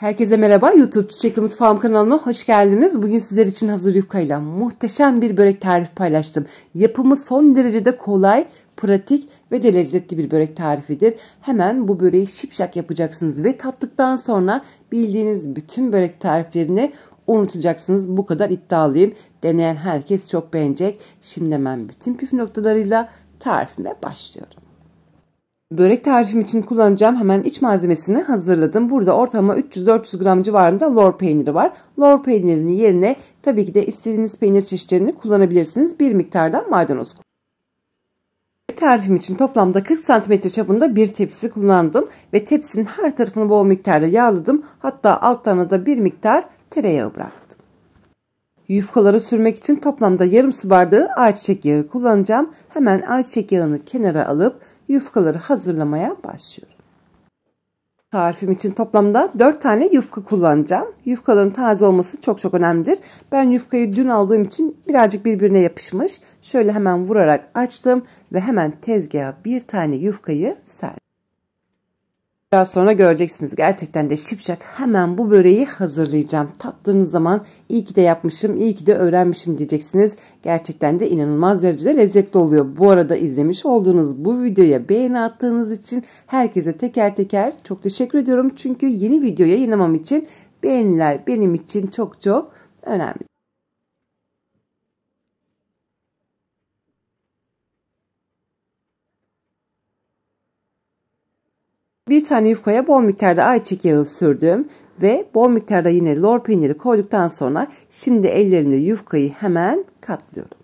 Herkese merhaba. YouTube Çiçekli Mutfağım kanalına hoş geldiniz. Bugün sizler için hazır yufkayla muhteşem bir börek tarifi paylaştım. Yapımı son derecede kolay, pratik ve de lezzetli bir börek tarifidir. Hemen bu böreği şipşak yapacaksınız ve tattıktan sonra bildiğiniz bütün börek tariflerini unutacaksınız. Bu kadar iddialıyım. Deneyen herkes çok beğenecek. Şimdi hemen bütün püf noktalarıyla tarifime başlıyorum. Börek tarifim için kullanacağım hemen iç malzemesini hazırladım. Burada ortalama 300-400 gram civarında lor peyniri var. Lor peynirini yerine tabii ki de istediğiniz peynir çeşitlerini kullanabilirsiniz. Bir miktardan maydanoz tarifim için toplamda 40 cm çapında bir tepsi kullandım ve tepsinin her tarafını bol miktarda yağladım. Hatta altlarına da bir miktar tereyağı bıraktım. Yufkalara sürmek için toplamda yarım su bardağı ayçiçek yağı kullanacağım. Hemen ayçiçek yağını kenara alıp yufkaları hazırlamaya başlıyorum. Tarifim için toplamda 4 tane yufka kullanacağım. Yufkaların taze olması çok çok önemlidir. Ben yufkayı dün aldığım için birazcık birbirine yapışmış. Şöyle hemen vurarak açtım ve hemen tezgaha bir tane yufkayı serdim. Biraz sonra göreceksiniz. Gerçekten de şipşak hemen bu böreği hazırlayacağım. Tattığınız zaman iyi ki de yapmışım, iyi ki de öğrenmişim diyeceksiniz. Gerçekten de inanılmaz derecede lezzetli oluyor. Bu arada izlemiş olduğunuz bu videoya beğeni attığınız için herkese teker teker çok teşekkür ediyorum. Çünkü yeni videoya yayınlamam için beğeniler benim için çok çok önemli. Bir tane yufkaya bol miktarda ayçiçek yağı sürdüm ve bol miktarda yine lor peyniri koyduktan sonra şimdi ellerimle yufkayı hemen katlıyorum.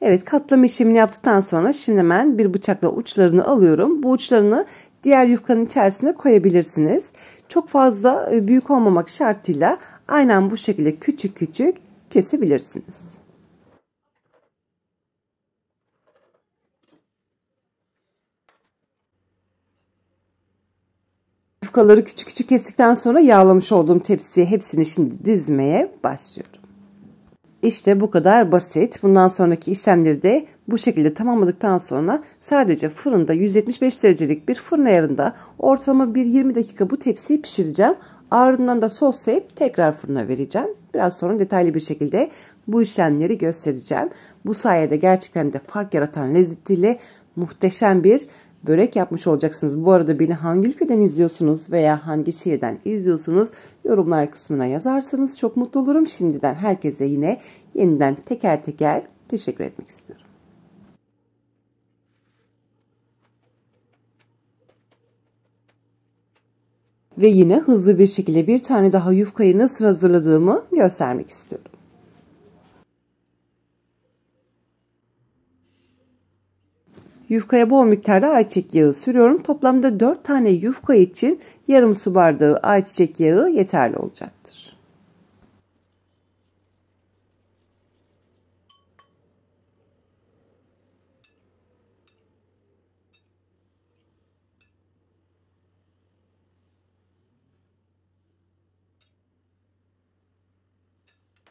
Evet katlama işlemini yaptıktan sonra şimdi hemen bir bıçakla uçlarını alıyorum. Bu uçlarını diğer yufkanın içerisine koyabilirsiniz. Çok fazla e, büyük olmamak şartıyla aynen bu şekilde küçük küçük kesebilirsiniz. yufkaları küçük küçük kestikten sonra yağlamış olduğum tepsiye hepsini şimdi dizmeye başlıyorum. İşte bu kadar basit. Bundan sonraki işlemleri de bu şekilde tamamladıktan sonra sadece fırında 175 derecelik bir fırın ayarında ortalama bir 20 dakika bu tepsiyi pişireceğim. Ardından da sos soslayıp tekrar fırına vereceğim. Biraz sonra detaylı bir şekilde bu işlemleri göstereceğim. Bu sayede gerçekten de fark yaratan lezzetiyle muhteşem bir börek yapmış olacaksınız. Bu arada beni hangi ülkeden izliyorsunuz veya hangi şehirden izliyorsunuz yorumlar kısmına yazarsanız çok mutlu olurum. Şimdiden herkese yine yeniden teker teker teşekkür etmek istiyorum. Ve yine hızlı bir şekilde bir tane daha yufkayı nasıl hazırladığımı göstermek istiyorum. Yufkaya bol miktarda ayçiçek yağı sürüyorum. Toplamda 4 tane yufka için yarım su bardağı ayçiçek yağı yeterli olacaktır.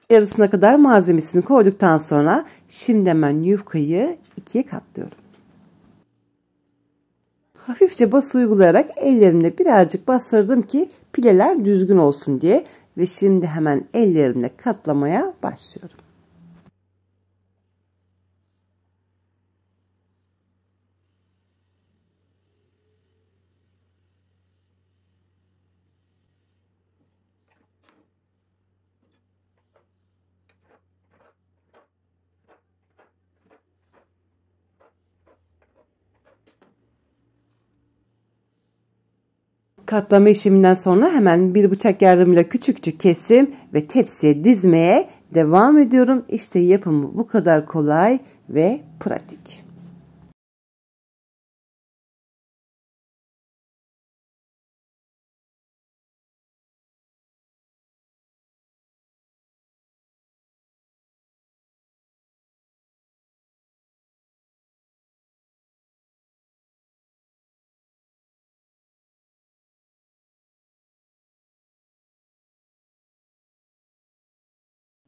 Yarısına kadar malzemesini koyduktan sonra şimdi hemen yufkayı ikiye katlıyorum. Hafifçe bas uygulayarak ellerimle birazcık bastırdım ki pileler düzgün olsun diye ve şimdi hemen ellerimle katlamaya başlıyorum. Katlama işleminden sonra hemen bir bıçak yardımıyla küçük küçük kesim ve tepsiye dizmeye devam ediyorum. İşte yapımı bu kadar kolay ve pratik.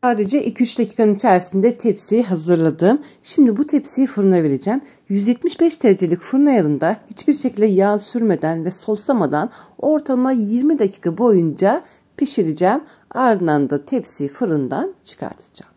Sadece 2-3 dakikanın içerisinde tepsiyi hazırladım. Şimdi bu tepsiyi fırına vereceğim. 175 derecelik fırın ayarında hiçbir şekilde yağ sürmeden ve soslamadan ortalama 20 dakika boyunca pişireceğim. Ardından da tepsiyi fırından çıkartacağım.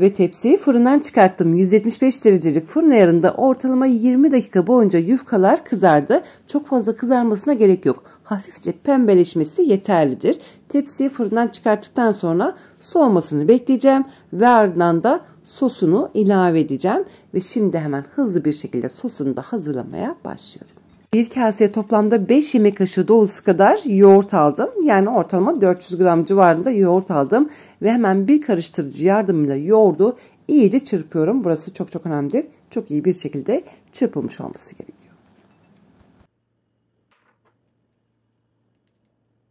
ve tepsiyi fırından çıkarttım. 175 derecelik fırın ayarında ortalama 20 dakika boyunca yufkalar kızardı. Çok fazla kızarmasına gerek yok. Hafifçe pembeleşmesi yeterlidir. Tepsiyi fırından çıkarttıktan sonra soğumasını bekleyeceğim ve ardından da sosunu ilave edeceğim ve şimdi hemen hızlı bir şekilde sosunu da hazırlamaya başlıyorum. Bir kaseye toplamda 5 yemek kaşığı dolusu kadar yoğurt aldım. Yani ortalama 400 gram civarında yoğurt aldım. Ve hemen bir karıştırıcı yardımıyla yoğurdu iyice çırpıyorum. Burası çok çok önemlidir. Çok iyi bir şekilde çırpılmış olması gerekiyor.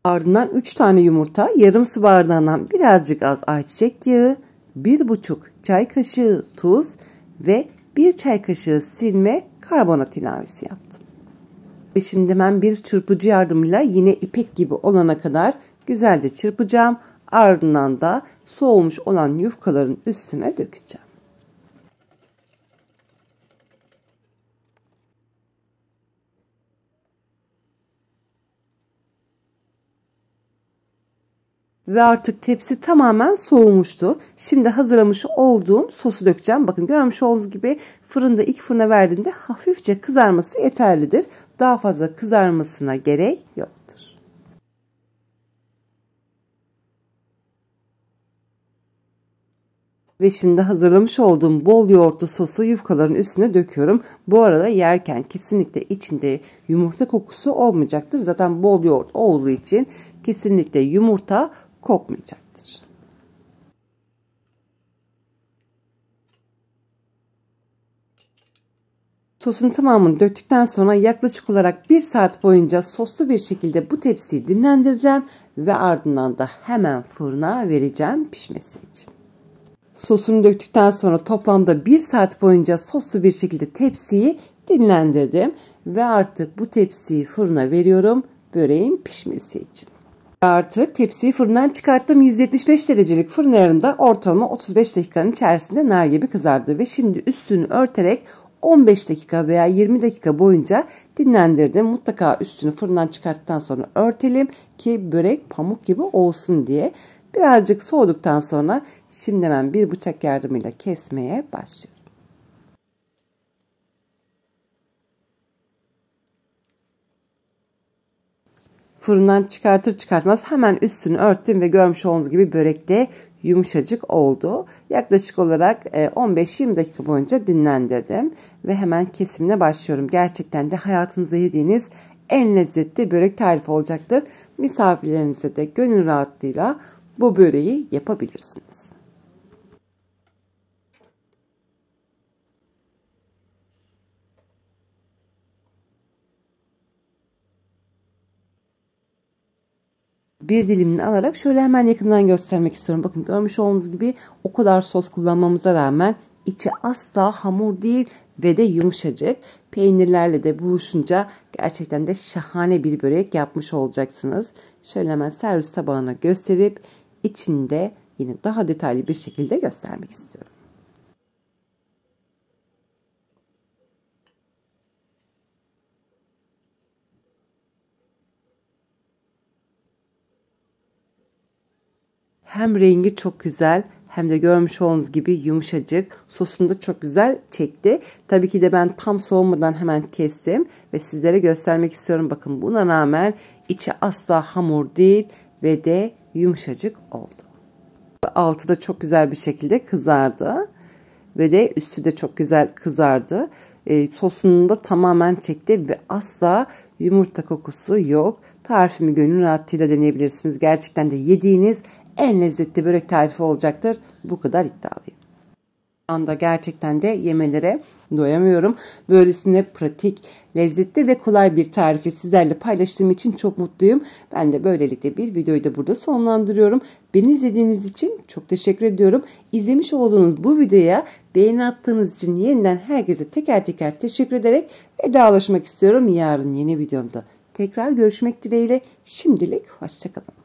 Ardından 3 tane yumurta, yarım su bardağından birazcık az ayçiçek yağı, 1,5 çay kaşığı tuz ve 1 çay kaşığı silme karbonat ilavesi yaptım ve şimdi ben bir çırpıcı yardımıyla yine ipek gibi olana kadar güzelce çırpacağım. Ardından da soğumuş olan yufkaların üstüne dökeceğim. Ve artık tepsi tamamen soğumuştu. Şimdi hazırlamış olduğum sosu dökeceğim. Bakın görmüş olduğunuz gibi fırında ilk fırına verdiğimde hafifçe kızarması yeterlidir. Daha fazla kızarmasına gerek yoktur. ve şimdi hazırlamış olduğum bol yoğurtlu sosu yufkaların üstüne döküyorum. Bu arada yerken kesinlikle içinde yumurta kokusu olmayacaktır. Zaten bol yoğurt olduğu için kesinlikle yumurta kopmayacaktır. Sosun tamamını döktükten sonra yaklaşık olarak 1 saat boyunca soslu bir şekilde bu tepsiyi dinlendireceğim ve ardından da hemen fırına vereceğim pişmesi için. Sosunu döktükten sonra toplamda 1 saat boyunca soslu bir şekilde tepsiyi dinlendirdim ve artık bu tepsiyi fırına veriyorum böreğin pişmesi için. Artık tepsiyi fırından çıkarttım. 175 derecelik fırın ayarında ortalama 35 dakikanın içerisinde nar gibi kızardı ve şimdi üstünü örterek 15 dakika veya 20 dakika boyunca dinlendirdim. Mutlaka üstünü fırından çıkarttıktan sonra örtelim ki börek pamuk gibi olsun diye. Birazcık soğuduktan sonra şimdi hemen bir bıçak yardımıyla kesmeye başlıyorum. Fırından çıkartır çıkartmaz hemen üstünü örttüm ve görmüş olduğunuz gibi börek de yumuşacık oldu. Yaklaşık olarak 15-20 e, dakika boyunca dinlendirdim ve hemen kesimine başlıyorum. Gerçekten de hayatınızda yediğiniz en lezzetli börek tarifi olacaktır. Misafirlerinize de gönül rahatlığıyla bu böreği yapabilirsiniz. bir dilimini alarak şöyle hemen yakından göstermek istiyorum. Bakın görmüş olduğunuz gibi o kadar sos kullanmamıza rağmen içi asla hamur değil ve de yumuşacık. Peynirlerle de buluşunca gerçekten de şahane bir börek yapmış olacaksınız. Şöyle hemen servis tabağına gösterip içinde yine daha detaylı bir şekilde göstermek istiyorum. Hem rengi çok güzel hem de görmüş olduğunuz gibi yumuşacık. Sosunu da çok güzel çekti. Tabii ki de ben tam soğumadan hemen kestim ve sizlere göstermek istiyorum. Bakın buna rağmen içi asla hamur değil ve de yumuşacık oldu. Altı da çok güzel bir şekilde kızardı ve de üstü de çok güzel kızardı. E, sosunu da tamamen çekti ve asla yumurta kokusu yok. Tarifimi gönül rahatlığıyla deneyebilirsiniz. Gerçekten de yediğiniz en lezzetli börek tarifi olacaktır. Bu kadar iddialıyım. Şu anda gerçekten de yemelere doyamıyorum. Böylesine pratik, lezzetli ve kolay bir tarifi sizlerle paylaştığım için çok mutluyum. Ben de böylelikle bir videoyu da burada sonlandırıyorum. Beni izlediğiniz için çok teşekkür ediyorum. İzlemiş olduğunuz bu videoya beğeni attığınız için yeniden herkese teker teker teşekkür ederek vedalaşmak istiyorum. Yarın yeni videomda tekrar görüşmek dileğiyle. Şimdilik hoşçakalın.